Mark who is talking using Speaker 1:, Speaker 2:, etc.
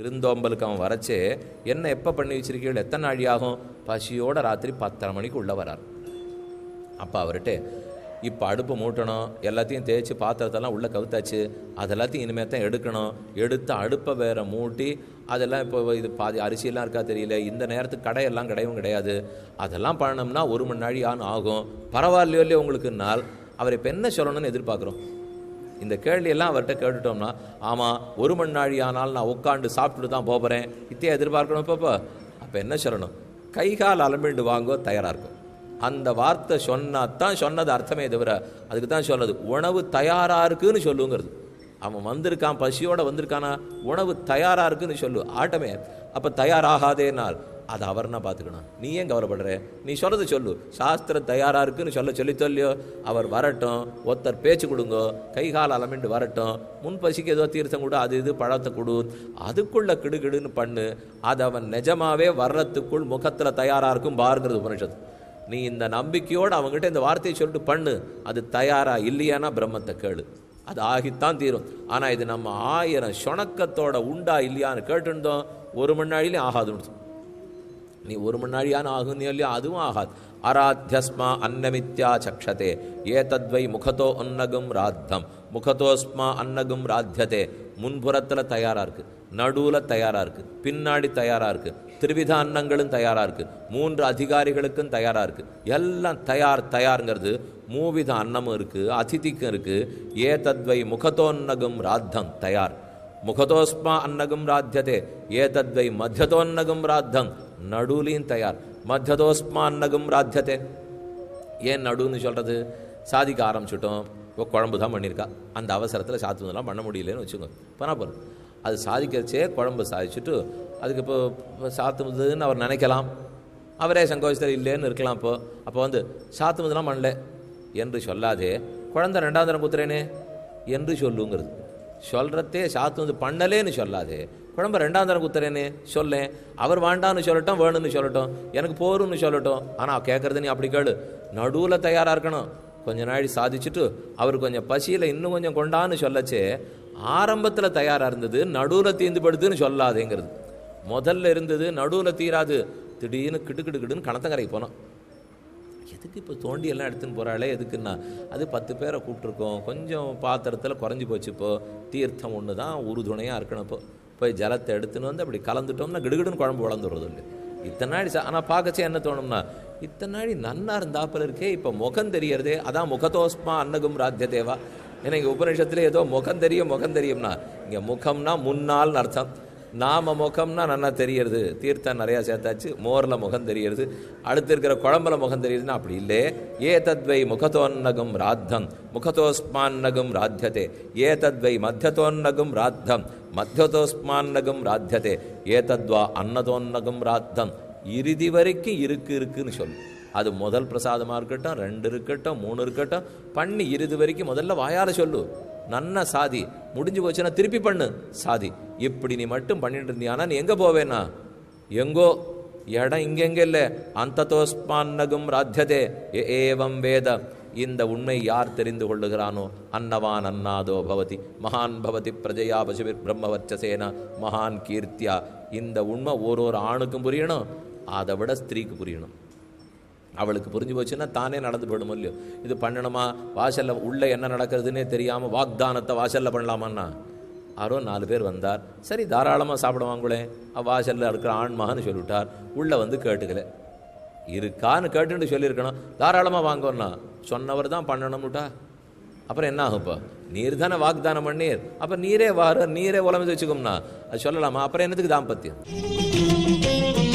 Speaker 1: விருந்தோம்பலுக்கு அவன் வரைச்சு என்ன எப்போ பண்ணி வச்சிருக்கீள் எத்தனை நாழி ஆகும் பசியோட ராத்திரி பத்தரை மணிக்கு உள்ளே வரார் அப்போ அவர்கிட்ட இப்போ அடுப்பு மூட்டணும் எல்லாத்தையும் தேய்ச்சி பாத்திரத்தெல்லாம் உள்ளே கவுத்தாச்சு அதெல்லாத்தையும் இனிமேல் தான் எடுக்கணும் எடுத்து அடுப்பை வேற மூட்டி அதெல்லாம் இப்போ இது பாதி அரிசியெல்லாம் இருக்கா தெரியல இந்த நேரத்துக்கு கடையெல்லாம் கிடையவும் கிடையாது அதெல்லாம் பண்ணணும்னா ஒரு மணி நாழி ஆகும் பரவாயில்லையோ இல்லையோ உங்களுக்கு நாள் அவர் இப்போ என்ன சொல்லணும்னு எதிர்பார்க்குறோம் இந்த கேள்வியெல்லாம் அவர்கிட்ட கேட்டுட்டோம்னா ஆமாம் ஒரு மணி நாழி ஆனால் நான் உட்காந்து சாப்பிட்டுட்டு தான் போகிறேன் இத்தையே எதிர்பார்க்கணும் இப்போ அப்போ என்ன சொல்லணும் கைகால் அலம்பிண்டு வாங்கோ தயாராக இருக்கும் அந்த வார்த்தை சொன்னால் தான் சொன்னது அர்த்தமே தவிர அதுக்கு தான் சொல்லுது உணவு தயாராக இருக்குதுன்னு சொல்லுங்கிறது அவன் வந்திருக்கான் பசியோடு வந்திருக்கானா உணவு தயாராக இருக்குன்னு சொல்லு ஆட்டமே அப்போ தயாராகாதேனால் அதை அவர் பார்த்துக்கணும் நீ ஏன் கவலைப்படுற நீ சொல்கிறது சொல்லு சாஸ்திரம் தயாராக இருக்குன்னு சொல்ல சொல்லி சொல்லியோ அவர் வரட்டும் ஒருத்தர் பேச்சு கொடுங்கோ கை கால் வரட்டும் முன் பசிக்கு ஏதோ தீர்த்தம் கூட அது இது பழத்தை கொடு அதுக்குள்ளே கிடுகிடுன்னு பண்ணு அது அவன் நிஜமாவே வர்றதுக்குள் முகத்தில் தயாராக இருக்கும் பாருங்கிறது உபனிஷத்து நீ இந்த நம்பிக்கையோடு அவங்ககிட்ட இந்த வார்த்தையை சொல்லிட்டு பண்ணு அது தயாராக இல்லையானா பிரம்மத்தை கேளு அது ஆகித்தான் தீரும் ஆனால் இது நம்ம ஆயிரம் சொணக்கத்தோட உண்டா இல்லையான்னு கேட்டுருந்தோம் ஒரு மணி நாளிலையும் ஆகாதுன்னு நீ ஒரு மணி நாழியான் இல்லையா அதுவும் ஆகாது அராத்தியஸ்மா அன்னமித்யா சக்ஷதே ஏ தத்வை முகத்தோ அன்னகும் ராத்தம் முகத்தோஸ்மா அன்னகும் ராத்தியதே முன்புறத்தில் தயாராக இருக்குது நடுவில் தயாராக இருக்குது பின்னாடி தயாராக இருக்குது திருவித அன்னங்களும் தயாராக இருக்குது மூன்று அதிகாரிகளுக்கும் தயாராக இருக்குது எல்லாம் தயார் தயாருங்கிறது மூவித அன்னமும் இருக்குது அதிதிக்கும் இருக்குது ஏ தத்வை முகத்தோன்னகும் ராத்தம் தயார் முகதோஸ்மா அன்னகும் ராத்தியதே ஏ தத்வை மத்தியதோன்னகும் ராத்தம் நடுவுலையும் தயார் நகம் ராத்தியத்தை ஏன் நடுன்னு சொல்கிறது சாதிக்க ஆரம்பிச்சிட்டோம் இப்போ குழம்பு தான் பண்ணியிருக்கா அந்த அவசரத்தில் சாத்துவதெல்லாம் பண்ண முடியலன்னு வச்சுக்கோங்க பண்ணால் போகிறது அது சாதிக்கிறச்சே குழம்பு சாதிச்சுட்டு அதுக்கு இப்போ சாத்துவதுன்னு அவர் நினைக்கலாம் அவரே சங்கோஷத்தில் இல்லைன்னு இருக்கலாம் இப்போது அப்போ வந்து சாத்துவதெல்லாம் பண்ணல என்று சொல்லாதே குழந்த ரெண்டாம் குத்துறேனே என்று சொல்லுங்கிறது சொல்கிறதே சாத்துவது பண்ணலேன்னு சொல்லாதே குழம்ப ரெண்டாம் தரம் குத்துறேன்னு சொல்லேன் அவர் வேண்டான்னு சொல்லட்டும் வேணும்னு சொல்லட்டும் எனக்கு போரும்னு சொல்லட்டும் ஆனால் கேட்குறது நீ அப்படி கேளு நடுவில் தயாராக இருக்கணும் கொஞ்ச நாடி சாதிச்சுட்டு அவர் கொஞ்சம் பசியில் இன்னும் கொஞ்சம் கொண்டான்னு சொல்லச்சே ஆரம்பத்தில் தயாராக இருந்தது நடுவில் தீந்துபடுதுன்னு சொல்லாதேங்கிறது முதல்ல இருந்தது நடுவில் தீராது திடீர்னு கிடுக்கிடுக்கிடுன்னு கணத்தங்கரைக்கு போனோம் எதுக்கு இப்போ தோண்டி எல்லாம் எடுத்துன்னு போகிறாளே எதுக்குன்னா அது பத்து பேரை கூப்பிட்ருக்கோம் கொஞ்சம் பாத்திரத்தில் குறைஞ்சி போச்சு இப்போது தீர்த்தம் ஒன்று தான் உறுதுணையாக இருக்கணும் இப்போ போய் ஜலத்தை எடுத்துன்னு வந்து அப்படி கலந்துட்டோம்னா கிடுகிடுன்னு குழம்பு வளர்ந்துடுறது உண்டு இத்தனை நாடி ஆனால் பார்க்கச்சே என்ன தோணும்னா இத்தனை நாடி நன்னா இருந்தாப்பில் இருக்கே இப்போ முகம் தெரியறதே அதான் முகதோஸ்மா அன்னகும் ராஜ்ய தேவா ஏன்னா இங்கே உபநிஷத்துல ஏதோ முகம் தெரியும் முகம் தெரியும்னா இங்கே முகம்னா முன்னால்னு அர்த்தம் நாம முகம்னா நல்லா தெரியறது தீர்த்தம் நிறையா சேர்த்தாச்சு மோரில் முகம் தெரியறது அடுத்து இருக்கிற குழம்புல முகம் தெரியுதுன்னா அப்படி இல்லை ஏ தத்வை முகத்தோன்னகும் ராத்தம் முகத்தோஸ்மான்னகும் ராத்தியதே ஏ தத்வை மத்தியத்தோன்னகும் ராத்தம் மத்தியதோஸ்மான்னகும் ராத்தியதே ஏ தத்வா அன்னதோன்னகும் ராத்தம் இறுதி வரைக்கும் இருக்கு இருக்குன்னு சொல்லு அது முதல் பிரசாதமாக இருக்கட்டும் ரெண்டு இருக்கட்டும் மூணு இருக்கட்டும் பண்ணி இறுதி வரைக்கும் முதல்ல வாயால் சொல்லு நன்ன சாதி முடிஞ்சு போச்சுன்னா திருப்பி பண்ணு சாதி இப்படி நீ மட்டும் பண்ணிட்டு இருந்தியானா நீ எங்கே போவேனா எங்கோ இடம் இங்கெங்கே இல்லை அந்ததோஸ்மான்னகும் ராத்தியதே ஏவம் வேத இந்த உண்மை யார் தெரிந்து கொள்ளுகிறானோ அன்னவான் அன்னாதோ பவதி மகான் பவதி பிரஜையா பசுவிர் பிரம்மவர்ச்சசேனா மகான் கீர்த்தியா இந்த உண்மை ஒரு ஒரு ஆணுக்கும் புரியணும் அதை விட ஸ்திரீக்கு புரியணும் அவளுக்கு புரிஞ்சு போச்சுன்னா தானே நடந்து போயிடும் இல்லையோ இது பண்ணணுமா வாசலில் உள்ளே என்ன நடக்கிறதுன்னே தெரியாமல் வாக்தானத்தை வாசலில் பண்ணலாமான்னா யாரோ நாலு பேர் வந்தார் சரி தாராளமாக சாப்பிடுவாங்களே வாசலில் இருக்கிற ஆண்மகன்னு சொல்லிவிட்டார் உள்ளே வந்து கேட்டுக்கல இருக்கான்னு கேட்டுன்னு சொல்லியிருக்கணும் தாராளமாக வாங்கோன்னா சொன்னவர் தான் பண்ணணும்ட்டா அப்புறம் என்ன ஆகும்ப்பா நீர் தானே வாக்தானம் பண்ணீர் அப்போ நீரே வார நீரே உலமை வச்சுக்கோம்னா அது சொல்லலாமா அப்புறம் என்னத்துக்கு தாம்பத்தியம்